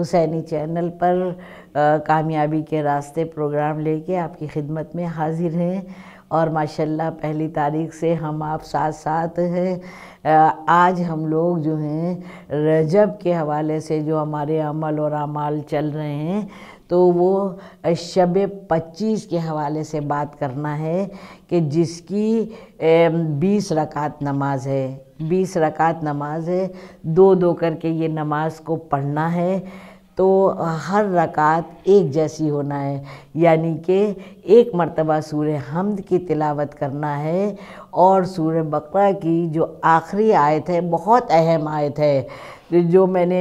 Husaini channel पर कामयाबी के रास्ते प्रोग्राम लेके आपकी खिदमत में हाजिर हैं और माशाल्लाह पहली तारीख से हम आप साथ साथ हैं आज हम लोग जो हैं रजब के हवाले से जो हमारे अमल और अमाल चल रहे हैं तो वो शब पच्चीस के हवाले से बात करना है कि जिसकी बीस रकात नमाज है बीस रकात नमाज है दो दो करके ये नमाज को पढ़ना है तो हर रकात एक जैसी होना है यानी कि एक मरतबा सूर्य हमद की तिलावत करना है और सूर्य बकरा की जो आखिरी आयत है बहुत अहम आयत है जो मैंने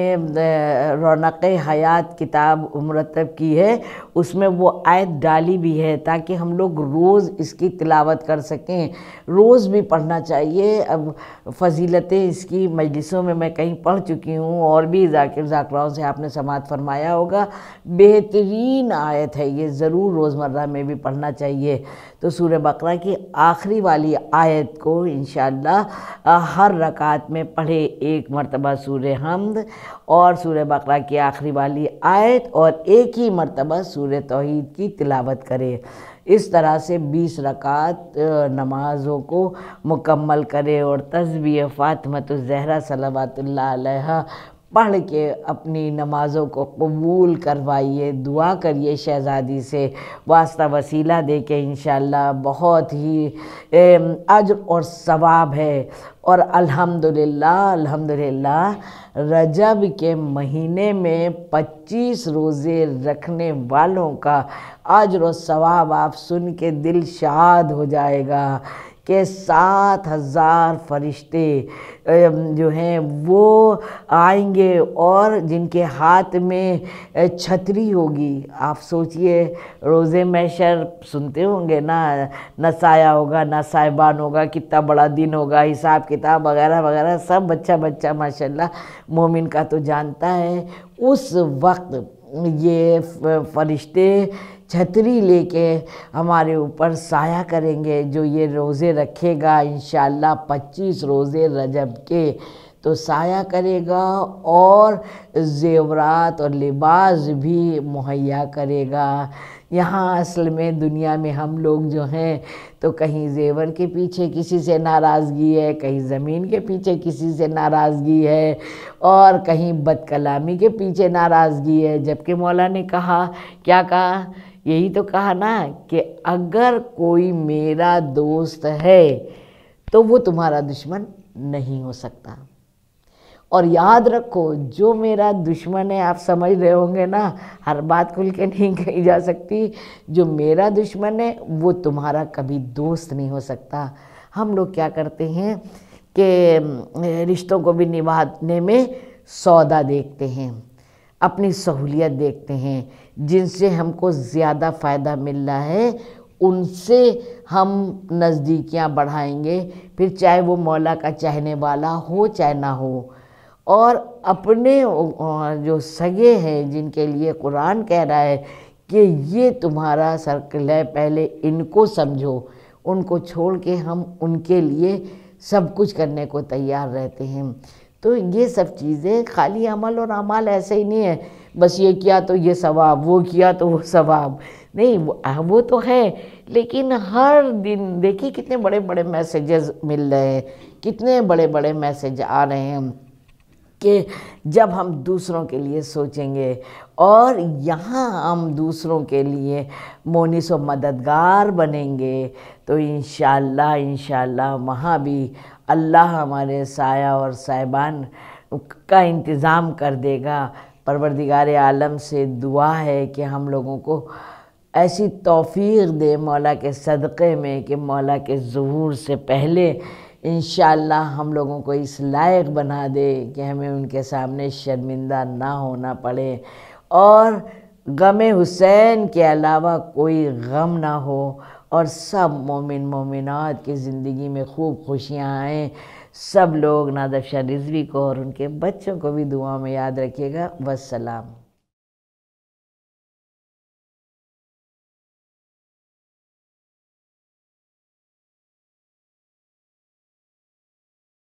रौनक हयात किताब मरतब की है उसमें वो आयत डाली भी है ताकि हम लोग रोज़ इसकी तिलावत कर सकें रोज़ भी पढ़ना चाहिए अब फजीलतें इसकी मजलिसों में मैं कहीं पढ़ चुकी हूँ और भी जाकिर जाकराओं से आपने समात फरमाया होगा बेहतरीन आयत है ये ज़रूर रोज़मर्रा में भी पढ़ना चाहिए तो सूर्य बकरा की आखिरी वाली आयत को इन हर रकात में पढ़े एक मरतबा सूर हमद और सूर बकरा की आखिरी वाली आयत और एक ही मरतबा सूर तोहद की तिलावत करे इस तरह से 20 रकात नमाज़ों को मुकम्मल करे और तस्वीर फ़ातमत जहरा सलवा पढ़ के अपनी नमाज़ों को कबूल करवाइए दुआ करिए शहज़ादी से वास्ता वसीला दे के इन बहुत ही अजर और सवाब है और अल्हम्दुलिल्लाह अल्हम्दुलिल्लाह रजब के महीने में 25 रोज़े रखने वालों का अज्र और सवाब आप सुन के दिल शाद हो जाएगा कि सात हज़ार फरिश्ते जो हैं वो आएंगे और जिनके हाथ में छतरी होगी आप सोचिए रोज़े मैशर सुनते होंगे ना न साया होगा ना साहिबान होगा कितना बड़ा दिन होगा हिसाब किताब वगैरह वगैरह सब बच्चा बच्चा माशाल्लाह मोमिन का तो जानता है उस वक्त ये फरिश्ते छतरी लेके हमारे ऊपर साया करेंगे जो ये रोज़े रखेगा इन पच्चीस रोज़े रजब के तो साया करेगा और ज़ेवरात और लिबास भी मुहैया करेगा यहाँ असल में दुनिया में हम लोग जो हैं तो कहीं जेवर के पीछे किसी से नाराज़गी है कहीं ज़मीन के पीछे किसी से नाराज़गी है और कहीं बदकलामी के पीछे नाराज़गी है जबकि मौला ने कहा क्या कहा यही तो कहा ना कि अगर कोई मेरा दोस्त है तो वो तुम्हारा दुश्मन नहीं हो सकता और याद रखो जो मेरा दुश्मन है आप समझ रहे होंगे ना हर बात खुल के नहीं कही जा सकती जो मेरा दुश्मन है वो तुम्हारा कभी दोस्त नहीं हो सकता हम लोग क्या करते हैं कि रिश्तों को भी निभाने में सौदा देखते हैं अपनी सहूलियत देखते हैं जिनसे हमको ज़्यादा फ़ायदा मिल रहा है उनसे हम नज़दीकियाँ बढ़ाएंगे फिर चाहे वो मौला का चाहने वाला हो चाहे ना हो और अपने जो सगे हैं जिनके लिए कुरान कह रहा है कि ये तुम्हारा सर्कल है पहले इनको समझो उनको छोड़ के हम उनके लिए सब कुछ करने को तैयार रहते हैं तो ये सब चीज़ें खाली अमल और अमाल ऐसे ही नहीं है बस ये किया तो ये सवाब वो किया तो वो सवाब नहीं वो वो तो है लेकिन हर दिन देखिए कितने बड़े बड़े मैसेजेस मिल रहे हैं कितने बड़े बड़े मैसेज आ रहे हैं कि जब हम दूसरों के लिए सोचेंगे और यहाँ हम दूसरों के लिए मोनिस व मददगार बनेंगे तो इन शाला वहाँ भी अल्लाह हमारे साया और साहिबान का इंतज़ाम कर देगा परवरदिगार आलम से दुआ है कि हम लोगों को ऐसी तौफीक दे मौला के सदक़े में कि मौला के ज़हूर से पहले इन हम लोगों को इस लायक बना दे कि हमें उनके सामने शर्मिंदा ना होना पड़े और गम हुसैन के अलावा कोई गम ना हो और सब मोमिन मोमिनात की ज़िंदगी में खूब खुशियाँ आएँ सब लोग नादब शाह रिजवी को और उनके बच्चों को भी दुआ में याद रखिएगा वसलाम